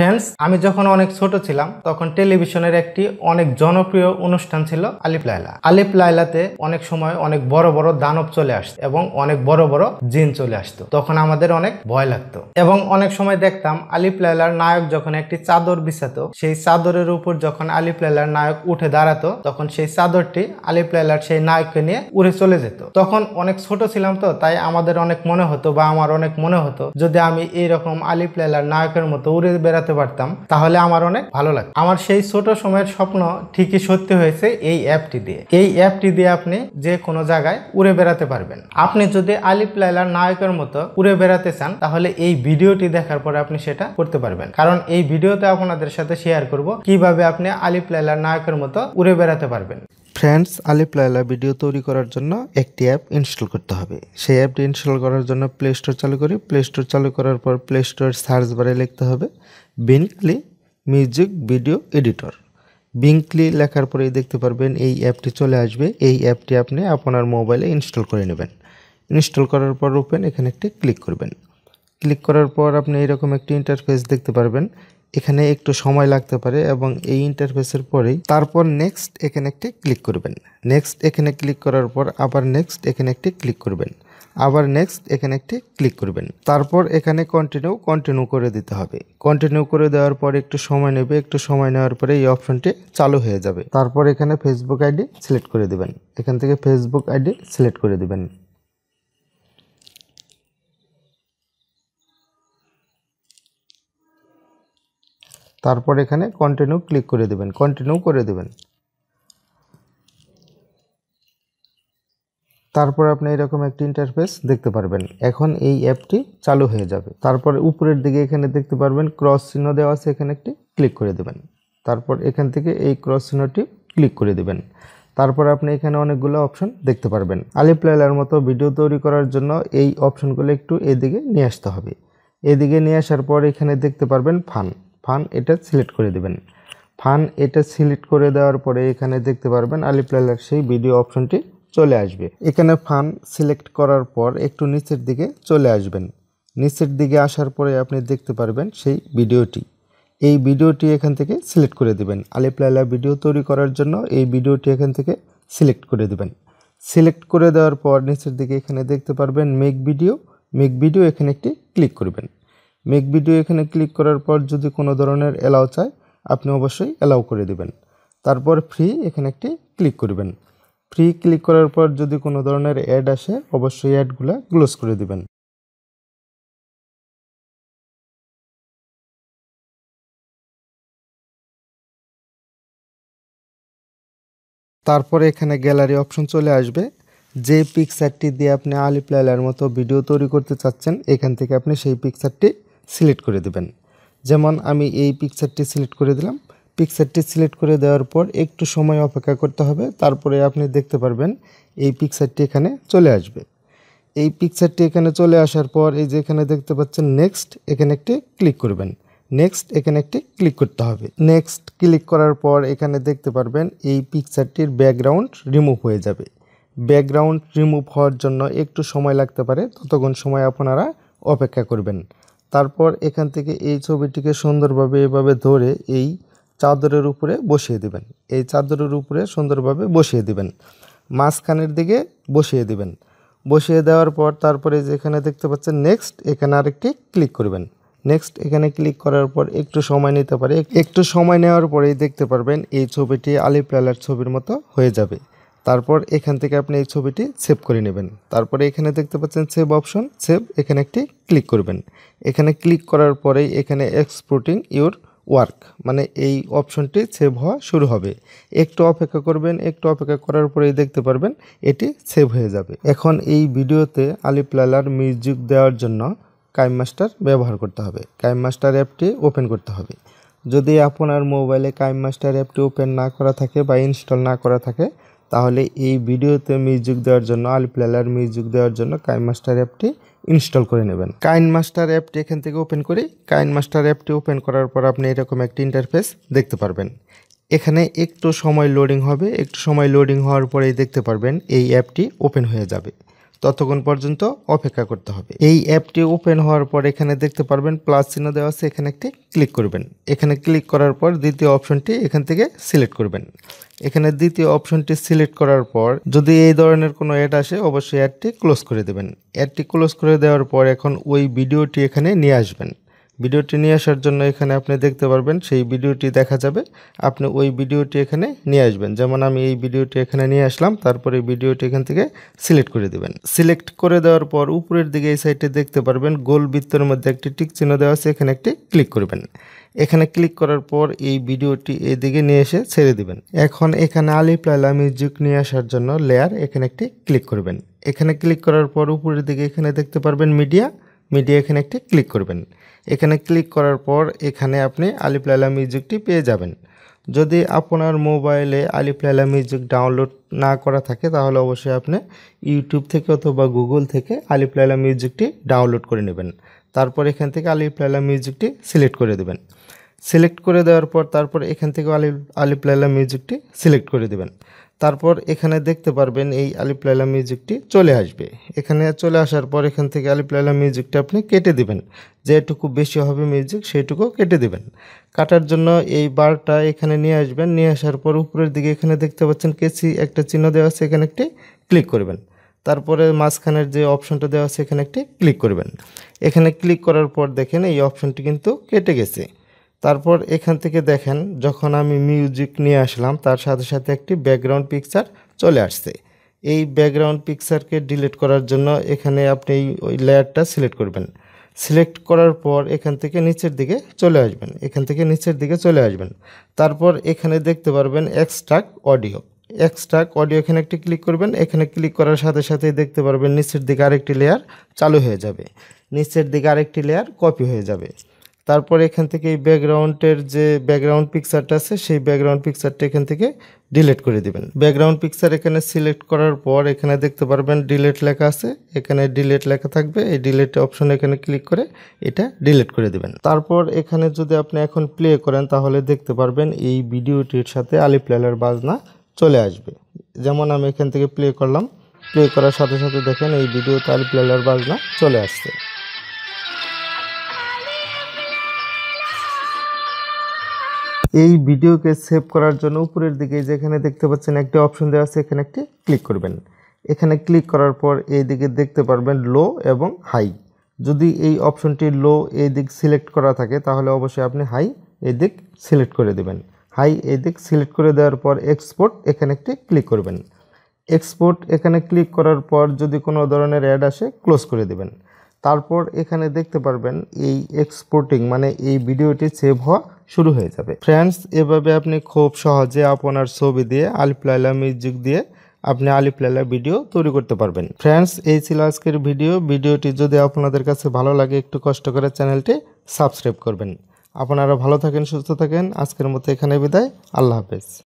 friends আমি যখন অনেক ছোট ছিলাম তখন টেলিভিশনের একটি অনেক জনপ্রিয় অনুষ্ঠান ছিল আলিফ লাইলা আলিফ লাইলাতে অনেক সময় অনেক বড় বড় দানব চলে আসতো এবং অনেক বড় বড় জিন চলে আসতো তখন আমাদের অনেক ভয় লাগতো এবং অনেক সময় দেখতাম আলিফ লাইলার নায়ক যখন একটি চাদর বিছাত সেই চাদরের উপর যখন আলিফ লাইলার নায়ক উঠে দাঁড়াতো তখন সেই চাদরটি আলিফ লাইলার সেই নায়ককে নিয়ে উড়ে চলে যেত তখন অনেক ছোট ছিলাম তো তাই আমাদের অনেক মনে হতো বা আমার অনেক মনে হতো যদি আমি এইরকম আলিফ লাইলার নায়কের মতো উড়ে বেড়াতে চালাতে পারতাম তাহলে আমার অনেক ভালো লাগে আমার সেই ছোট সময়ের স্বপ্ন ঠিকই সত্যি হয়েছে এই অ্যাপটি দিয়ে এই অ্যাপটি দিয়ে আপনি যে কোনো জায়গায় উড়ে বেড়াতে পারবেন আপনি যদি আলিফ লাইলার নায়কের মতো উড়ে বেড়াতে চান তাহলে এই ভিডিওটি দেখার পরে আপনি সেটা করতে পারবেন কারণ এই ভিডিওতে আপনাদের সাথে শেয়ার করব কিভাবে আপনি আলিফ লাইলার নায়কের মতো উড়ে বেড়াতে পারবেন ফ্রেন্ডস আলিপ লায়লা ভিডিও তৈরি করার জন্য একটি অ্যাপ ইনস্টল করতে হবে সেই অ্যাপটি ইনস্টল করার জন্য প্লে স্টোর চালু করি প্লে স্টোর চালু করার পর প্লে স্টোর সার্চ বারে লিখতে হবে বিনক্লি মিউজিক ভিডিও এডিটর বিঙ্কলি লেখার পরেই দেখতে পারবেন এই অ্যাপটি চলে আসবে এই অ্যাপটি আপনি আপনার মোবাইলে ইনস্টল করে নেবেন ইনস্টল করার পর ওপেন এখানে একটি ক্লিক করবেন ক্লিক করার পর আপনি এরকম একটি ইন্টারফেস দেখতে পারবেন এখানে একটু সময় লাগতে পারে এবং এই ইন্টারফেসের পরেই তারপর নেক্সট এখানে একটি ক্লিক করবেন নেক্সট এখানে ক্লিক করার পর আবার নেক্সট এখানে একটি ক্লিক করবেন আবার নেক্সট এখানে একটি ক্লিক করবেন তারপর এখানে কন্টিনিউ কন্টিনিউ করে দিতে হবে কন্টিনিউ করে দেওয়ার পর একটু সময় নেবে একটু সময় নেওয়ার পরে এই অপশনটি চালু হয়ে যাবে তারপর এখানে ফেসবুক আইডি সিলেক্ট করে দিবেন এখান থেকে ফেসবুক আইডি সিলেক্ট করে দিবেন তারপর এখানে কন্টিনিউ ক্লিক করে দেবেন কন্টিনিউ করে দেবেন তারপর আপনি এরকম একটি ইন্টারফেস দেখতে পারবেন এখন এই অ্যাপটি চালু হয়ে যাবে তারপর উপরের দিকে এখানে দেখতে পারবেন ক্রস চিহ্ন দেওয়া আছে এখানে একটি ক্লিক করে দেবেন তারপর এখান থেকে এই ক্রস চিহ্নটি ক্লিক করে দেবেন তারপর আপনি এখানে অনেকগুলো অপশন দেখতে পারবেন আলিপ্লাইলার মতো ভিডিও তৈরি করার জন্য এই অপশনগুলো একটু এদিকে নিয়ে আসতে হবে এদিকে নিয়ে আসার পর এখানে দেখতে পারবেন ফান ফান এটা সিলেক্ট করে দেবেন ফান এটা সিলেক্ট করে দেওয়ার পরে এখানে দেখতে পারবেন আলি প্লেলার সেই ভিডিও অপশনটি চলে আসবে এখানে ফান সিলেক্ট করার পর একটু নিচের দিকে চলে আসবেন নিচের দিকে আসার পরে আপনি দেখতে পারবেন সেই ভিডিওটি এই ভিডিওটি এখান থেকে সিলেক্ট করে দেবেন আলি আলিপ্লালা ভিডিও তৈরি করার জন্য এই ভিডিওটি এখান থেকে সিলেক্ট করে দেবেন সিলেক্ট করে দেওয়ার পর নিচের দিকে এখানে দেখতে পারবেন মেক ভিডিও মেক ভিডিও এখানে একটি ক্লিক করবেন মেক ভিডিও এখানে ক্লিক করার পর যদি কোনো ধরনের অ্যালাউ চায় আপনি অবশ্যই অ্যালাউ করে দিবেন তারপর ফ্রি এখানে একটি ক্লিক করবেন ফ্রি ক্লিক করার পর যদি কোনো ধরনের অ্যাড আসে অবশ্যই অ্যাডগুলো ক্লোজ করে দিবেন তারপরে এখানে গ্যালারি অপশন চলে আসবে যে পিকচারটি দিয়ে আপনি আলিপ্লাইলার মতো ভিডিও তৈরি করতে চাচ্ছেন এখান থেকে আপনি সেই পিকচারটি সিলেক্ট করে দেবেন যেমন আমি এই পিকচারটি সিলেক্ট করে দিলাম পিকচারটি সিলেক্ট করে দেওয়ার পর একটু সময় অপেক্ষা করতে হবে তারপরে আপনি দেখতে পারবেন এই পিকচারটি এখানে চলে আসবে এই পিকচারটি এখানে চলে আসার পর এই যে এখানে দেখতে পাচ্ছেন নেক্সট এখানে একটি ক্লিক করবেন নেক্সট এখানে একটি ক্লিক করতে হবে নেক্সট ক্লিক করার পর এখানে দেখতে পারবেন এই পিকচারটির ব্যাকগ্রাউন্ড রিমুভ হয়ে যাবে ব্যাকগ্রাউন্ড রিমুভ হওয়ার জন্য একটু সময় লাগতে পারে ততক্ষণ সময় আপনারা অপেক্ষা করবেন তারপর এখান থেকে এই ছবিটিকে সুন্দরভাবে এভাবে ধরে এই চাদরের উপরে বসিয়ে দিবেন এই চাদরের উপরে সুন্দরভাবে বসিয়ে দিবেন মাঝখানের দিকে বসিয়ে দিবেন বসিয়ে দেওয়ার পর তারপরে যেখানে দেখতে পাচ্ছেন নেক্সট এখানে আরেকটি ক্লিক করবেন নেক্সট এখানে ক্লিক করার পর একটু সময় নিতে পারে একটু সময় নেওয়ার পরেই দেখতে পারবেন এই ছবিটি আলিপ ছবির মতো হয়ে যাবে তারপর এখান থেকে আপনি এই ছবিটি সেভ করে নেবেন তারপরে এখানে দেখতে পাচ্ছেন সেভ অপশন সেভ এখানে একটি ক্লিক করবেন এখানে ক্লিক করার পরেই এখানে এক্সপোর্টিং ইউর ওয়ার্ক মানে এই অপশনটি সেভ হওয়া শুরু হবে একটু অপেক্ষা করবেন একটু অপেক্ষা করার পরেই দেখতে পারবেন এটি সেভ হয়ে যাবে এখন এই ভিডিওতে আলিপ লালার মিউজিক দেওয়ার জন্য কাইম মাস্টার ব্যবহার করতে হবে কাইম মাস্টার অ্যাপটি ওপেন করতে হবে যদি আপনার মোবাইলে কাইম মাস্টার অ্যাপটি ওপেন না করা থাকে বা ইনস্টল না করা থাকে তাহলে এই ভিডিওতে মিউজিক দেওয়ার জন্য প্লেলার মিউজিক দেওয়ার জন্য কাইন মাস্টার অ্যাপটি ইনস্টল করে নেবেন কাইন মাস্টার অ্যাপটি এখান থেকে ওপেন করি কাইন মাস্টার অ্যাপটি ওপেন করার পর আপনি এরকম একটি ইন্টারফেস দেখতে পারবেন এখানে একটু সময় লোডিং হবে একটু সময় লোডিং হওয়ার পরেই দেখতে পারবেন এই অ্যাপটি ওপেন হয়ে যাবে ততক্ষণ পর্যন্ত অপেক্ষা করতে হবে এই অ্যাপটি ওপেন হওয়ার পর এখানে দেখতে পারবেন প্লাস চিহ্ন দেওয়া আছে এখানে একটি ক্লিক করবেন এখানে ক্লিক করার পর দ্বিতীয় অপশনটি এখান থেকে সিলেক্ট করবেন এখানে দ্বিতীয় অপশনটি সিলেক্ট করার পর যদি এই ধরনের কোনো অ্যাড আসে অবশ্যই অ্যাডটি ক্লোজ করে দেবেন অ্যাডটি ক্লোজ করে দেওয়ার পর এখন ওই ভিডিওটি এখানে নিয়ে আসবেন ভিডিওটি নিয়ে আসার জন্য এখানে আপনি দেখতে পারবেন সেই ভিডিওটি দেখা যাবে আপনি ওই ভিডিওটি এখানে নিয়ে আসবেন যেমন আমি এই ভিডিওটি এখানে নিয়ে আসলাম তারপরে ভিডিওটি এখান থেকে সিলেক্ট করে দেবেন সিলেক্ট করে দেওয়ার পর উপরের দিকে এই সাইডটি দেখতে পারবেন গোল বৃত্তের মধ্যে একটি টিক চিহ্ন দেওয়া আছে এখানে একটি ক্লিক করবেন এখানে ক্লিক করার পর এই ভিডিওটি এদিকে নিয়ে এসে ছেড়ে দিবেন এখন এখানে আলিপ্লালা মিউজিক নিয়ে আসার জন্য লেয়ার এখানে একটি ক্লিক করবেন এখানে ক্লিক করার পর উপরের দিকে এখানে দেখতে পারবেন মিডিয়া মিডিয়া এখানে একটি ক্লিক করবেন এখানে ক্লিক করার পর এখানে আপনি আলিফ লাইলা মিউজিকটি পেয়ে যাবেন যদি আপনার মোবাইলে আলিফ লাইলা মিউজিক ডাউনলোড না করা থাকে তাহলে অবশ্যই আপনি ইউটিউব থেকে অথবা গুগল থেকে আলিফ লাইলা মিউজিকটি ডাউনলোড করে নেবেন তারপর এখান থেকে আলিফ লাইলা মিউজিকটি সিলেক্ট করে দেবেন সিলেক্ট করে দেওয়ার পর তারপর এখান থেকে আলিফ আলিফ লাইলা মিউজিকটি সিলেক্ট করে দেবেন তারপর এখানে দেখতে পারবেন এই আলিপ্লাইলা মিউজিকটি চলে আসবে এখানে চলে আসার পর এখান থেকে আলিপ্লাইলা মিউজিকটা আপনি কেটে দিবেন যেটুকু বেশি হবে মিউজিক সেইটুকু কেটে দিবেন কাটার জন্য এই বারটা এখানে নিয়ে আসবেন নিয়ে আসার পর উপরের দিকে এখানে দেখতে পাচ্ছেন কেসি একটা চিহ্ন দেওয়া আছে এখানে একটি ক্লিক করবেন তারপরে মাঝখানের যে অপশনটা দেওয়া আছে এখানে একটি ক্লিক করবেন এখানে ক্লিক করার পর দেখেন এই অপশনটি কিন্তু কেটে গেছে তারপর এখান থেকে দেখেন যখন আমি মিউজিক নিয়ে আসলাম তার সাথে সাথে একটি ব্যাকগ্রাউন্ড পিকচার চলে আসছে এই ব্যাকগ্রাউন্ড পিকচারকে ডিলিট করার জন্য এখানে আপনি ওই লেয়ারটা সিলেক্ট করবেন সিলেক্ট করার পর এখান থেকে নিচের দিকে চলে আসবেন এখান থেকে নিচের দিকে চলে আসবেন তারপর এখানে দেখতে পারবেন এক্সট্রাক অডিও এক্সট্রাক অডিও এখানে একটি ক্লিক করবেন এখানে ক্লিক করার সাথে সাথে দেখতে পারবেন নিচের দিকে আরেকটি লেয়ার চালু হয়ে যাবে নিচের দিকে আরেকটি লেয়ার কপি হয়ে যাবে তারপর এখান থেকে এই ব্যাকগ্রাউন্ডের যে ব্যাকগ্রাউন্ড পিকচারটা আছে সেই ব্যাকগ্রাউন্ড পিকচারটা এখান থেকে ডিলেট করে দিবেন ব্যাকগ্রাউন্ড পিকচার এখানে সিলেক্ট করার পর এখানে দেখতে পারবেন ডিলেট লেখা আছে এখানে ডিলেট লেখা থাকবে এই ডিলেট অপশন এখানে ক্লিক করে এটা ডিলেট করে দিবেন তারপর এখানে যদি আপনি এখন প্লে করেন তাহলে দেখতে পারবেন এই ভিডিওটির সাথে আলিপ লালার বাজনা চলে আসবে যেমন আমি এখান থেকে প্লে করলাম প্লে করার সাথে সাথে দেখেন এই ভিডিওতে আলিপ প্লেলার বাজনা চলে আসছে এই ভিডিওকে সেভ করার জন্য উপরের দিকে যেখানে দেখতে পাচ্ছেন একটি অপশন দেওয়া আছে এখানে একটি ক্লিক করবেন এখানে ক্লিক করার পর এই দিকে দেখতে পারবেন লো এবং হাই যদি এই অপশনটি লো এই দিক সিলেক্ট করা থাকে তাহলে অবশ্যই আপনি হাই এই দিক সিলেক্ট করে দেবেন হাই এই দিক সিলেক্ট করে দেওয়ার পর এক্সপোর্ট এখানে একটি ক্লিক করবেন এক্সপোর্ট এখানে ক্লিক করার পর যদি কোনো ধরনের অ্যাড আসে ক্লোজ করে দেবেন তারপর এখানে দেখতে পারবেন এই এক্সপোর্টিং মানে এই ভিডিওটি সেভ হওয়া শুরু হয়ে যাবে ফ্রেন্ডস এভাবে আপনি খুব সহজে আপনার ছবি দিয়ে আলিপ্লাইলা মিউজিক দিয়ে আপনি আলিপ্লাইলা ভিডিও তৈরি করতে পারবেন ফ্রেন্ডস এই ছিল আজকের ভিডিও ভিডিওটি যদি আপনাদের কাছে ভালো লাগে একটু কষ্ট করে চ্যানেলটি সাবস্ক্রাইব করবেন আপনারা ভালো থাকেন সুস্থ থাকেন আজকের মতো এখানে বিদায় আল্লাহ হাফেজ